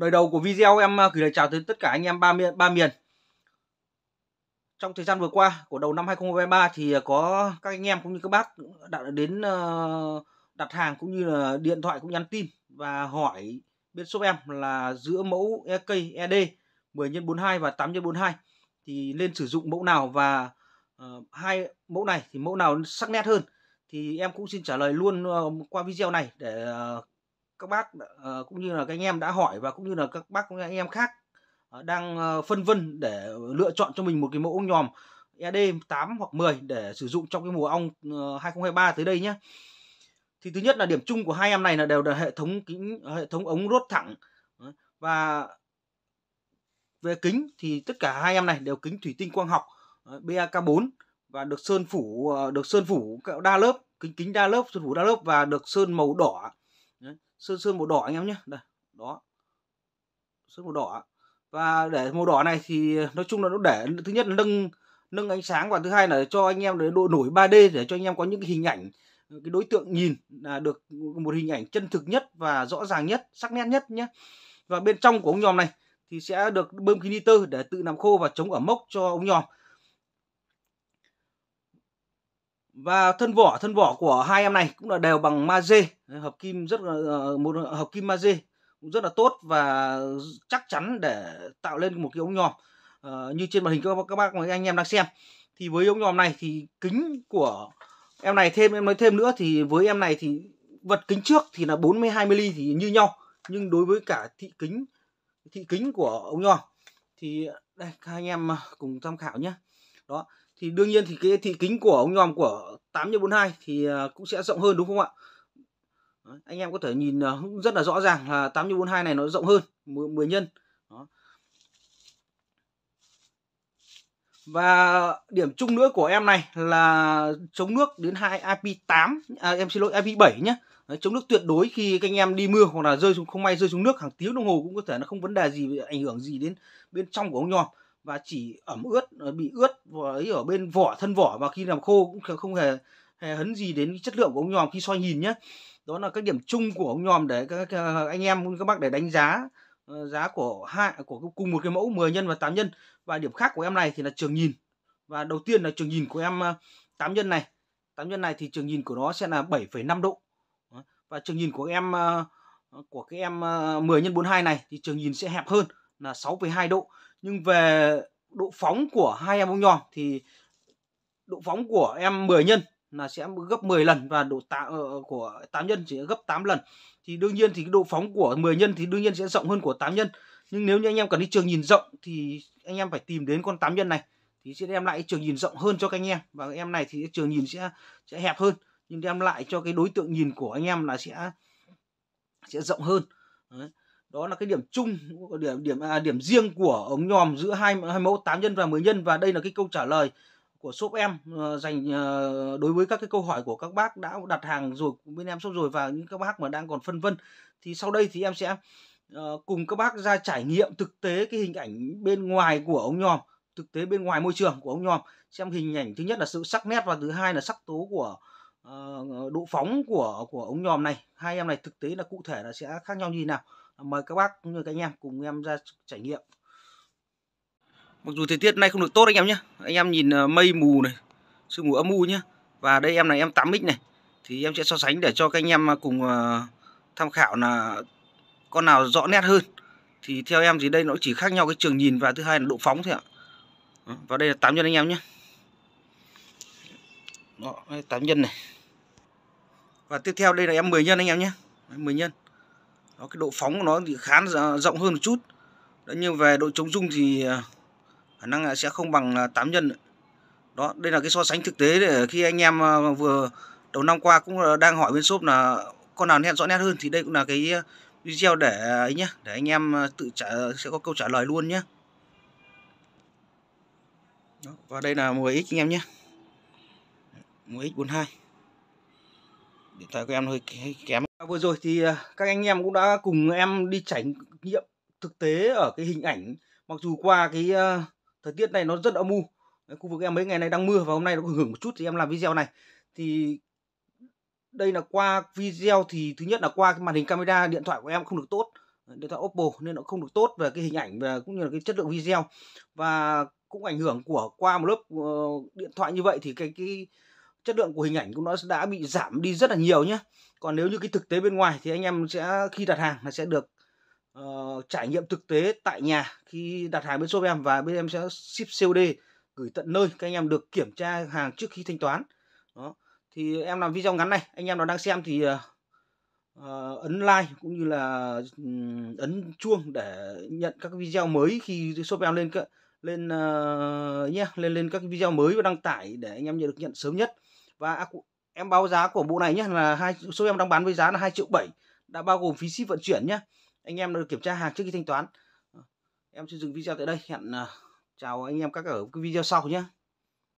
Lời đầu của video em à, gửi lời chào tới tất cả anh em ba miền, ba miền. Trong thời gian vừa qua của đầu năm 2023 thì à, có các anh em cũng như các bác đã đến ờ, đặt hàng cũng như là điện thoại cũng nhắn tin và hỏi bên shop em là giữa mẫu EK ED 10 x 42 và 8 x 42 thì nên sử dụng mẫu nào và ờ, hai mẫu này thì mẫu nào sắc nét hơn thì em cũng xin trả lời luôn ờ, qua video này để các bác uh, cũng như là các anh em đã hỏi và cũng như là các bác các anh em khác uh, đang uh, phân vân để lựa chọn cho mình một cái mẫu ong nhòm ED 8 hoặc 10 để sử dụng trong cái mùa ong 2023 tới đây nhé. Thì thứ nhất là điểm chung của hai em này là đều là hệ thống kính hệ thống ống rốt thẳng và về kính thì tất cả hai em này đều kính thủy tinh quang học BAK4 và được sơn phủ được sơn phủ đa lớp kính kính đa lớp sơn phủ đa lớp và được sơn màu đỏ sơn sơn màu đỏ anh em nhé đây đó sơn màu đỏ và để màu đỏ này thì nói chung là nó để thứ nhất là nâng nâng ánh sáng và thứ hai là cho anh em để độ nổi 3D để cho anh em có những hình ảnh cái đối tượng nhìn là được một hình ảnh chân thực nhất và rõ ràng nhất sắc nét nhất nhé và bên trong của ống nhòm này thì sẽ được bơm khí nitơ để tự làm khô và chống ẩm mốc cho ống nhòm và thân vỏ thân vỏ của hai em này cũng là đều bằng magie hợp kim rất là ờ, một hợp kim magie cũng rất là tốt và chắc chắn để tạo lên một cái ống nhòm uh, như trên màn hình các, các bác và anh em đang xem thì với ống nhòm này thì kính của em này thêm em nói thêm nữa thì với em này thì vật kính trước thì là 42 mm thì như nhau nhưng đối với cả thị kính thị kính của ống nhòm thì đây các anh em cùng tham khảo nhé đó thì đương nhiên thì cái thị kính của ống nhòm của 8 x 42 thì à, cũng sẽ rộng hơn đúng không ạ anh em có thể nhìn à, rất là rõ ràng là 8 x 42 này nó rộng hơn 10, nhân Đó. và điểm chung nữa của em này là chống nước đến hai IP8 à, em xin lỗi IP7 nhé chống nước tuyệt đối khi các anh em đi mưa hoặc là rơi xuống không may rơi xuống nước hàng tiếng đồng hồ cũng có thể nó không vấn đề gì ảnh hưởng gì đến bên trong của ống nhòm và chỉ ẩm ướt ờ, bị ướt ấy ở bên vỏ thân vỏ và khi làm khô cũng không hề hề hấn gì đến chất lượng của ống nhòm khi soi nhìn nhé đó là các điểm chung của ống nhòm để các anh em các bác để đánh giá ờ, giá của hai của cùng một cái mẫu 10 nhân và 8 nhân và điểm khác của em này thì là trường nhìn và đầu tiên là trường nhìn của em 8 ờ, nhân này 8 nhân này thì trường nhìn của nó sẽ là 7,5 độ và trường nhìn của em của cái em 10 x 42 này thì trường nhìn sẽ hẹp hơn là 6,2 độ nhưng về độ phóng của hai em ống nhòm thì độ phóng của em 10 nhân là sẽ gấp 10 lần và độ tạ, ờ, của 8 nhân chỉ gấp 8 lần thì đương nhiên thì cái độ phóng của 10 nhân thì đương nhiên sẽ rộng hơn của 8 nhân nhưng nếu như anh em cần đi trường nhìn rộng thì anh em phải tìm đến con 8 nhân này thì sẽ đem lại trường nhìn rộng hơn cho các anh em và em này thì trường nhìn sẽ sẽ hẹp hơn nhưng đem lại cho cái đối tượng nhìn của anh em là sẽ sẽ rộng hơn Đấy đó là cái điểm chung điểm điểm à, điểm riêng của ống nhòm giữa hai, hai mẫu 8 nhân và 10 nhân và đây là cái câu trả lời của shop em uh, dành uh, đối với các cái câu hỏi của các bác đã đặt hàng rồi bên em xong rồi và những các bác mà đang còn phân vân thì sau đây thì em sẽ uh, cùng các bác ra trải nghiệm thực tế cái hình ảnh bên ngoài của ống nhòm thực tế bên ngoài môi trường của ống nhòm xem hình ảnh thứ nhất là sự sắc nét và thứ hai là sắc tố của độ phóng của của ống nhòm này hai em này thực tế là cụ thể là sẽ khác nhau như thế nào mời các bác cũng như các anh em cùng em ra trải nghiệm mặc dù thời tiết nay không được tốt anh em nhé anh em nhìn ờ, mây mù này sương mù âm u nhé và đây em này em 8x này thì em sẽ so sánh để cho các anh em ờ, cùng ờ, tham khảo là con nào rõ nét hơn thì theo em thì đây nó chỉ khác nhau cái trường nhìn và thứ hai là độ phóng thôi ạ và đây là 8 nhân anh em nhé Đó, 8 nhân này và tiếp theo đây là em 10 nhân anh em nhé 10 nhân đó, cái độ phóng của nó thì khá rộng hơn một chút đó, nhưng về độ chống rung thì à, khả năng sẽ không bằng 8 à, nhân đó đây là cái so sánh thực tế để khi anh em à, vừa đầu năm qua cũng đang hỏi bên shop là con nào nét rõ nét hơn thì đây cũng là cái video để ấy nhé để anh em tự trả sẽ có câu trả lời luôn nhé và đây là mùa x anh em nhé mùa x 42 điện thoại của em hơi kém À, vừa rồi thì à, các anh em cũng đã cùng em đi trải nghiệm thực tế ở cái hình ảnh mặc dù qua cái à, thời tiết này nó rất âm u khu vực em mấy ngày nay đang mưa và hôm nay nó có hưởng một chút thì em làm video này thì đây là qua video thì thứ nhất là qua cái màn hình camera điện thoại của em không được tốt điện thoại Oppo nên nó không được tốt về cái hình ảnh và cũng như là cái chất lượng video và cũng ảnh hưởng của qua một lớp ờ, điện thoại như vậy thì cái cái chất lượng của hình ảnh cũng nó đã bị giảm đi rất là nhiều nhé còn nếu như cái thực tế bên ngoài thì anh em sẽ khi đặt hàng là sẽ được uh, trải nghiệm thực tế tại nhà khi đặt hàng bên shop em và bên em sẽ ship COD gửi tận nơi các anh em được kiểm tra hàng trước khi thanh toán đó thì em làm video ngắn này anh em nào đang xem thì uh, uh, ấn like cũng như là um, ấn chuông để nhận các video mới khi shop em lên lên uh, nhé lên lên các video mới và đăng tải để anh em nhận được nhận sớm nhất và à, em báo giá của bộ này nhé là hai số em đang bán với giá là 2 triệu 7 đã bao gồm phí ship vận chuyển nhé anh em được kiểm tra hàng trước khi thanh toán ờ, em xin dừng video tại đây hẹn à, chào anh em các ở cái video sau nhé